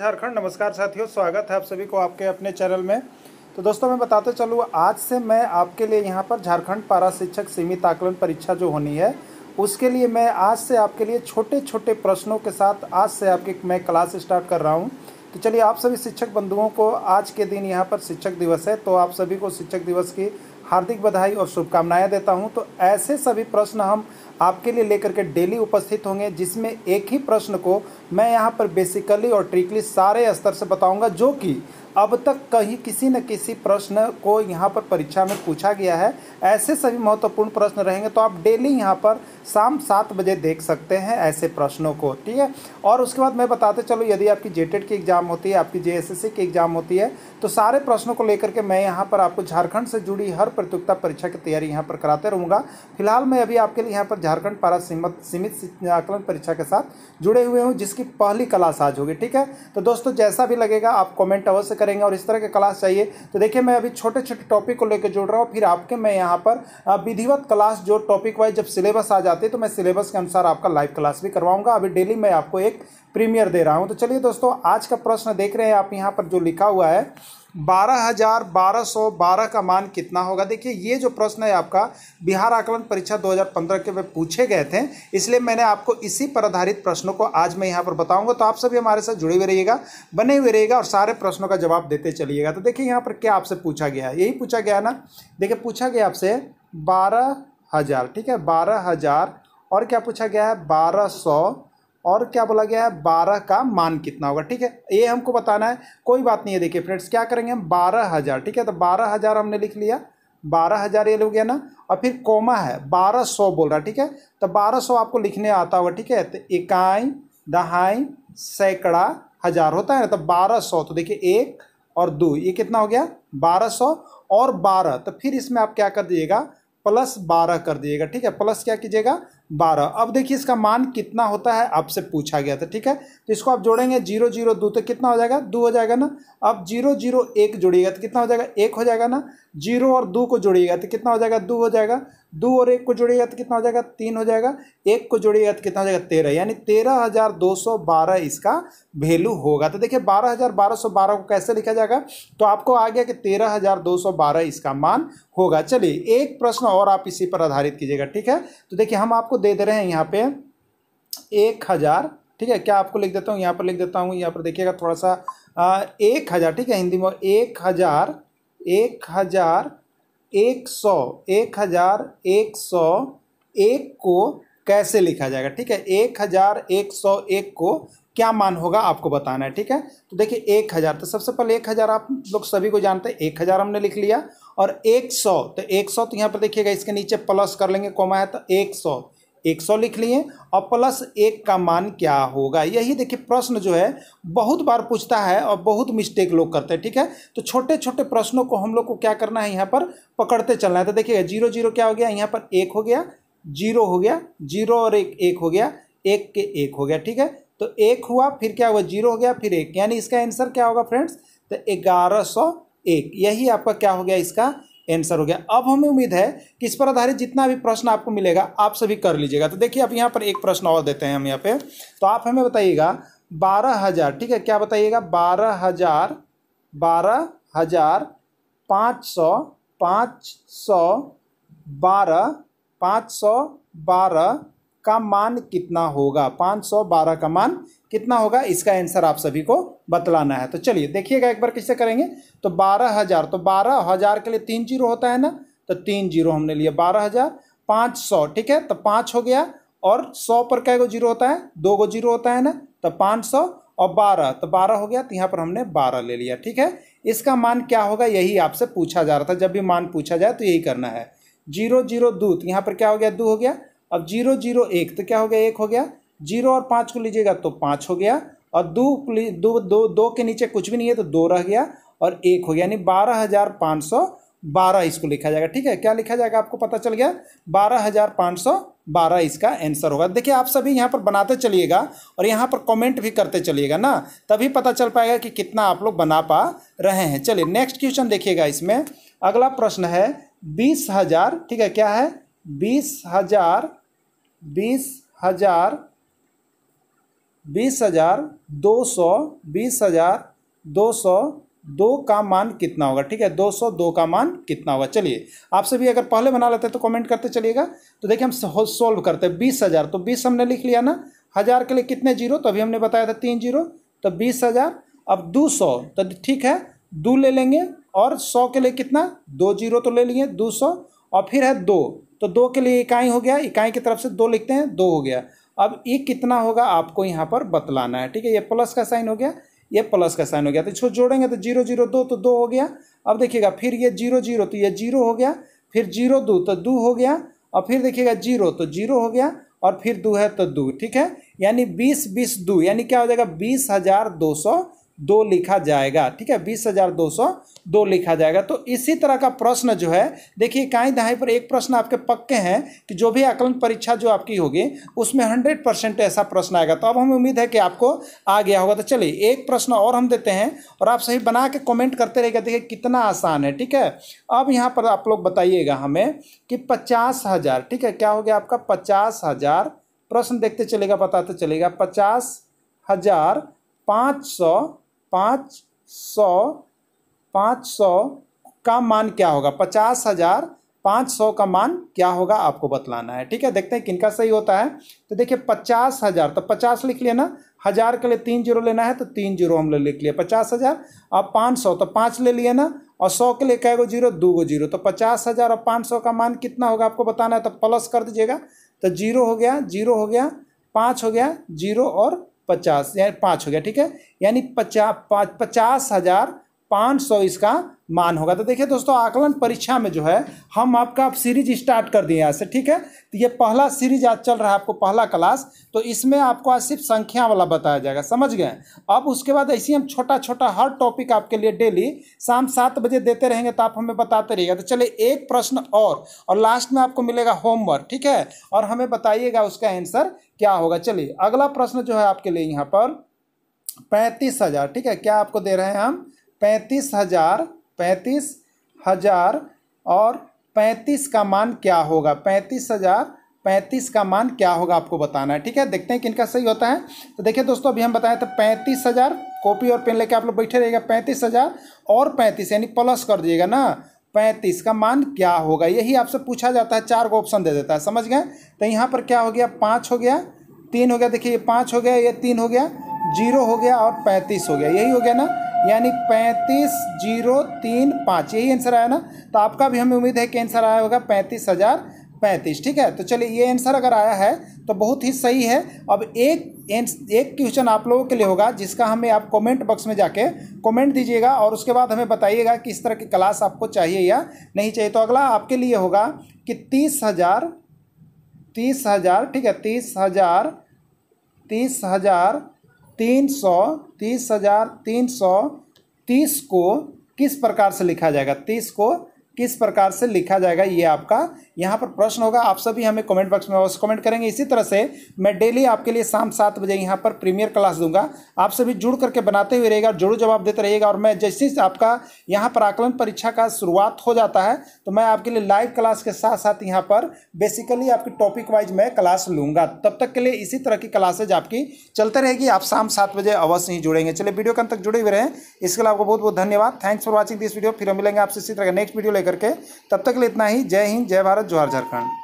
झारखंड नमस्कार साथियों स्वागत है आप सभी को आपके अपने चैनल में तो दोस्तों मैं बताते चलूँ आज से मैं आपके लिए यहाँ पर झारखंड पारा शिक्षक सीमित आकलन परीक्षा जो होनी है उसके लिए मैं आज से आपके लिए छोटे छोटे प्रश्नों के साथ आज से आपके मैं क्लास स्टार्ट कर रहा हूँ तो चलिए आप सभी शिक्षक बंधुओं को आज के दिन यहाँ पर शिक्षक दिवस है तो आप सभी को शिक्षक दिवस की हार्दिक बधाई और शुभकामनाएं देता हूं तो ऐसे सभी प्रश्न हम आपके लिए लेकर के डेली उपस्थित होंगे जिसमें एक ही प्रश्न को मैं यहाँ पर बेसिकली और ट्रिकली सारे स्तर से बताऊँगा जो कि अब तक कहीं किसी न किसी प्रश्न को यहाँ पर परीक्षा में पूछा गया है ऐसे सभी महत्वपूर्ण प्रश्न रहेंगे तो आप डेली यहाँ पर शाम सात बजे देख सकते हैं ऐसे प्रश्नों को ठीक है और उसके बाद मैं बताते चलो यदि आपकी जे e की एग्ज़ाम होती है आपकी जे की एग्ज़ाम होती है तो सारे प्रश्नों को लेकर के मैं यहाँ पर आपको झारखंड से जुड़ी हर प्रतियोगिता परीक्षा की तैयारी यहाँ पर कराते रहूँगा फिलहाल मैं अभी आपके लिए यहाँ पर झारखंड पारा सीमित सीमित आकलन परीक्षा के साथ जुड़े हुए हूँ जिसकी पहली क्लास आज होगी ठीक है तो दोस्तों जैसा भी लगेगा आप कमेंट अवश्य करेंगे और इस तरह की क्लास चाहिए तो देखिए मैं अभी छोटे छोटे टॉपिक को लेकर जुड़ रहा हूँ फिर आपके मैं यहाँ पर विधिवत क्लास जो टॉपिक वाइज जब सिलेबस आ जाते तो मैं सिलेबस के अनुसार आपका लाइव क्लास भी करवाऊंगा अभी डेली मैं आपको एक प्रीमियर दे रहा हूँ तो चलिए दोस्तों आज का प्रश्न देख रहे हैं आप यहाँ पर जो लिखा हुआ है बारह हजार बारह सौ बारह का मान कितना होगा देखिए ये जो प्रश्न है आपका बिहार आकलन परीक्षा 2015 के वे पूछे गए थे इसलिए मैंने आपको इसी पर आधारित प्रश्नों को आज मैं यहाँ पर बताऊंगा तो आप सभी हमारे साथ जुड़े हुए रहिएगा बने हुए रहिएगा और सारे प्रश्नों का जवाब देते चलिएगा तो देखिए यहाँ पर क्या आपसे पूछा गया है यही पूछा गया ना देखिए पूछा गया आपसे बारह हजार ठीक है बारह हजार और क्या पूछा गया है बारह सौ और क्या बोला गया है बारह का मान कितना होगा ठीक है ये हमको बताना है कोई बात नहीं है देखिए फ्रेंड्स क्या करेंगे हम बारह हज़ार ठीक है तो बारह हज़ार हमने लिख लिया बारह हज़ार ये हो गया ना और फिर कोमा है बारह सौ बोल रहा है ठीक है तो बारह सौ आपको लिखने आता हुआ ठीक है तो इकाई दहाई सैकड़ा हज़ार होता है ना तो बारह सौ तो देखिए एक और दो ये कितना हो गया बारह सौ और बारह तो फिर इसमें आप क्या कर दीजिएगा प्लस बारह कर दीजिएगा ठीक है प्लस क्या कीजिएगा बारह अब देखिए इसका मान कितना होता है आपसे पूछा गया था ठीक है तो इसको आप जोड़ेंगे जीरो जीरो दो तो कितना हो जाएगा दो हो जाएगा ना अब जीरो जीरो एक जोड़िएगा तो कितना हो जाएगा एक हो जाएगा ना जीरो और दो को जोड़िएगा तो कितना हो जाएगा दो हो जाएगा दो और एक को जोड़िएगा तो कितना हो जाएगा तीन हो जाएगा एक को जोड़िएगा तो कितना हो जाएगा तेरह यानी तेरह हज़ार दो सौ बारह इसका वैल्यू होगा तो देखिए बारह हज़ार बारह सौ बारह को कैसे लिखा जाएगा तो आपको आ गया कि तेरह हज़ार दो सौ बारह इसका मान होगा चलिए एक प्रश्न और आप इसी पर आधारित कीजिएगा ठीक है तो देखिए हम आपको दे दे रहे हैं यहाँ पे एक हज़ार ठीक है क्या आपको लिख देता हूँ यहाँ पर लिख देता हूँ यहाँ पर देखिएगा थोड़ा सा आ, एक हज़ार ठीक है हिंदी में एक हज़ार एक हज़ार एक सौ एक हज़ार एक सौ एक को कैसे लिखा जाएगा ठीक है एक हज़ार एक सौ एक को क्या मान होगा आपको बताना है ठीक है तो देखिए एक हज़ार तो सबसे पहले एक हज़ार आप लोग सभी को जानते हैं एक हज़ार हमने लिख लिया और एक सौ तो एक सौ तो यहाँ पर देखिएगा इसके नीचे प्लस कर लेंगे कोमा है तो एक सौ एक सौ लिख लिए और प्लस एक का मान क्या होगा यही देखिए प्रश्न जो है बहुत बार पूछता है और बहुत मिस्टेक लोग करते हैं ठीक है तो छोटे छोटे प्रश्नों को हम लोग को क्या करना है यहाँ पर पकड़ते चलना है तो देखिएगा जीरो जीरो क्या हो गया यहाँ पर एक हो गया जीरो हो गया जीरो और एक एक हो गया एक के एक हो गया ठीक है तो एक हुआ फिर क्या हुआ जीरो हो गया फिर एक यानी इसका आंसर क्या होगा फ्रेंड्स तो ग्यारह सौ एक यही आपका क्या हो गया इसका आंसर हो गया अब हमें उम्मीद है कि इस पर आधारित जितना भी प्रश्न आपको मिलेगा आप सभी कर लीजिएगा तो देखिए आप यहाँ पर एक प्रश्न और देते हैं हम यहाँ पे तो आप हमें बताइएगा बारह हज़ार ठीक है क्या बताइएगा बारह हज़ार बारह हज़ार पाँच सौ पाँच सौ बारह पाँच सौ बारह का मान कितना होगा 512 का मान कितना होगा इसका आंसर आप सभी को बतलाना है तो चलिए देखिएगा एक बार किससे करेंगे तो बारह हज़ार तो बारह हज़ार के लिए तीन जीरो होता है ना तो तीन जीरो हमने लिया बारह हज़ार पाँच सौ ठीक है तो पाँच हो गया और सौ पर कै गो जीरो होता है दो गो जीरो होता है ना तो पाँच सौ और बारह तो बारह हो गया तो यहाँ पर हमने बारह ले लिया ठीक है इसका मान क्या होगा यही आपसे पूछा जा रहा था जब भी मान पूछा जाए तो यही करना है जीरो जीरो दो तो यहाँ पर क्या हो गया दो हो गया अब जीरो जीरो एक तो क्या हो गया एक हो गया जीरो और पाँच को लीजिएगा तो पाँच हो गया और दो दो दो दो के नीचे कुछ भी नहीं है तो दो रह गया और एक हो गया यानी बारह हज़ार पाँच सौ बारह इसको लिखा जाएगा ठीक है क्या लिखा जाएगा आपको पता चल गया बारह हज़ार पाँच सौ बारह इसका आंसर होगा देखिए आप सभी यहाँ पर बनाते चलिएगा और यहाँ पर कमेंट भी करते चलिएगा ना तभी पता चल पाएगा कि कितना आप लोग बना पा रहे हैं चलिए नेक्स्ट क्वेश्चन देखिएगा इसमें अगला प्रश्न है बीस हज़ार ठीक है क्या है बीस हज़ार बीस हजार बीस हजार दो सौ बीस हजार दो सौ दो का मान कितना होगा ठीक है दो सौ दो का मान कितना होगा चलिए आपसे भी अगर पहले बना लेते हैं तो कमेंट करते चलिएगा तो देखिए हम सोल्व करते हैं बीस हज़ार तो बीस हमने लिख लिया ना हज़ार के लिए कितने जीरो तो अभी हमने बताया था तीन जीरो तो बीस हज़ार अब दो सौ तो ठीक है दो ले लेंगे और सौ के लिए कितना दो जीरो तो ले लिए दो सौ और फिर है दो तो दो के लिए इकाई हो गया इकाई की तरफ से दो लिखते हैं दो हो गया अब ये कितना होगा आपको यहाँ पर बतलाना है ठीक है ये प्लस का साइन हो गया ये प्लस का साइन हो गया तो इसको जोड़ेंगे तो जीरो जीरो दो तो दो हो गया अब देखिएगा फिर ये जीरो जीरो तो ये जीरो हो गया फिर जीरो दो तो दो हो गया और फिर देखिएगा जीरो तो जीरो हो गया और फिर दो है तो दो ठीक है यानी बीस बीस दो यानी क्या हो जाएगा बीस हज़ार दो सौ दो लिखा जाएगा ठीक है बीस हजार दो सौ दो लिखा जाएगा तो इसी तरह का प्रश्न जो है देखिए काई दहाई पर एक प्रश्न आपके पक्के हैं कि जो भी आकलन परीक्षा जो आपकी होगी उसमें हंड्रेड परसेंट ऐसा प्रश्न आएगा तो अब हमें उम्मीद है कि आपको आ गया होगा तो चलिए एक प्रश्न और हम देते हैं और आप सही बना के कॉमेंट करते रहेगा देखिए कितना आसान है ठीक है अब यहाँ पर आप लोग बताइएगा हमें कि पचास हज़ार ठीक है क्या हो गया आपका पचास हज़ार प्रश्न देखते चलेगा बताते चलेगा पचास हज़ार पाँच सौ पाँच सौ पाँच सौ का मान क्या होगा पचास हजार पाँच सौ का मान क्या होगा आपको बतलाना है ठीक है देखते हैं किनका सही होता है तो देखिए पचास हजार तो पचास लिख लिया ना हजार के लिए तीन जीरो लेना है तो तीन जीरो लोग लिख लिया पचास हजार और पाँच सौ तो पाँच ले लिए ना और सौ के लिए कै गो जीरो दो गो जीरो तो पचास हज़ार और पाँच सौ का मान कितना होगा आपको बताना है तो प्लस कर दीजिएगा तो जीरो हो गया जीरो हो गया पाँच हो गया जीरो और पचास यानी पाँच हो गया ठीक है यानी पचास पचास हजार पाँच सौ इसका मान होगा तो देखिए दोस्तों आकलन परीक्षा में जो है हम आपका आप सीरीज स्टार्ट कर दिए यहाँ से ठीक है तो ये पहला सीरीज आज चल रहा है आपको पहला क्लास तो इसमें आपको आज सिर्फ संख्या वाला बताया जाएगा समझ गए अब उसके बाद ऐसे हम छोटा छोटा हर टॉपिक आपके लिए डेली शाम सात बजे देते रहेंगे तो आप हमें बताते रहिएगा तो चलिए एक प्रश्न और और लास्ट में आपको मिलेगा होमवर्क ठीक है और हमें बताइएगा उसका आंसर क्या होगा चलिए अगला प्रश्न जो है आपके लिए यहाँ पर पैंतीस हजार ठीक है क्या आपको दे रहे हैं हम पैंतीस हजार पैंतीस हजार और पैंतीस का मान क्या होगा पैंतीस हजार पैंतीस का मान क्या होगा आपको बताना है ठीक है देखते हैं कि इनका सही होता है तो देखिए दोस्तों अभी हम बताए थे पैंतीस हज़ार कॉपी और पेन लेके आप लोग बैठे रहिएगा पैंतीस हज़ार और पैंतीस यानी प्लस कर दिएगा ना पैंतीस का मान क्या होगा यही आपसे पूछा जाता है चार को ऑप्शन दे देता है समझ गए तो यहाँ पर क्या हो गया पाँच हो गया तीन हो गया देखिए ये पाँच हो गया ये तीन हो गया जीरो हो गया और पैंतीस हो गया यही हो गया ना यानी पैंतीस जीरो तीन पाँच यही आंसर आया ना तो आपका भी हमें उम्मीद है कि आंसर आया होगा पैंतीस हज़ार पैंतीस ठीक है तो चलिए ये आंसर अगर आया है तो बहुत ही सही है अब एक एक क्वेश्चन आप लोगों के लिए होगा जिसका हमें आप कमेंट बॉक्स में जाके कमेंट दीजिएगा और उसके बाद हमें बताइएगा कि इस तरह की क्लास आपको चाहिए या नहीं चाहिए तो अगला आपके लिए होगा कि तीस हज़ार तीस हज़ार ठीक है तीस हज़ार तीस हज़ार तीन सौ तीस हजार तीन सौ तीस को किस प्रकार से लिखा जाएगा तीस को किस प्रकार से लिखा जाएगा ये आपका यहाँ पर प्रश्न होगा आप सभी हमें कमेंट बॉक्स में अवश्य कमेंट करेंगे इसी तरह से मैं डेली आपके लिए शाम सात बजे यहाँ पर प्रीमियर क्लास दूंगा आप सभी जुड़ करके बनाते हुए रहेगा जुड़ जवाब देते रहिएगा और मैं जैसे ही आपका यहाँ पर आकलन परीक्षा का शुरुआत हो जाता है तो मैं आपके लिए लाइव क्लास के साथ साथ यहाँ पर बेसिकली आपकी टॉपिक वाइज मैं क्लास लूँगा तब तक के लिए इसी तरह की क्लासेज आपकी चलते रहेगी आप शाम सात बजे अवश्य ही जुड़ेंगे चलिए वीडियो के अंत तक जुड़े हुए रहें इसके लिए आपको बहुत बहुत धन्यवाद thanks for watching this video फिर हम मिलेंगे आपसे इसी तरह नेक्स्ट वीडियो लेकर के तब तक के लिए इतना ही जय हिंद जय भारत जोहार झारखंड